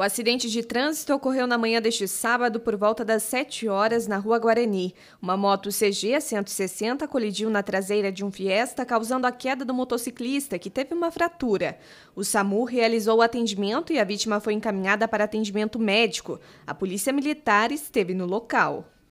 O acidente de trânsito ocorreu na manhã deste sábado por volta das 7 horas na Rua Guarani. Uma moto CG 160 colidiu na traseira de um Fiesta, causando a queda do motociclista, que teve uma fratura. O SAMU realizou o atendimento e a vítima foi encaminhada para atendimento médico. A Polícia Militar esteve no local.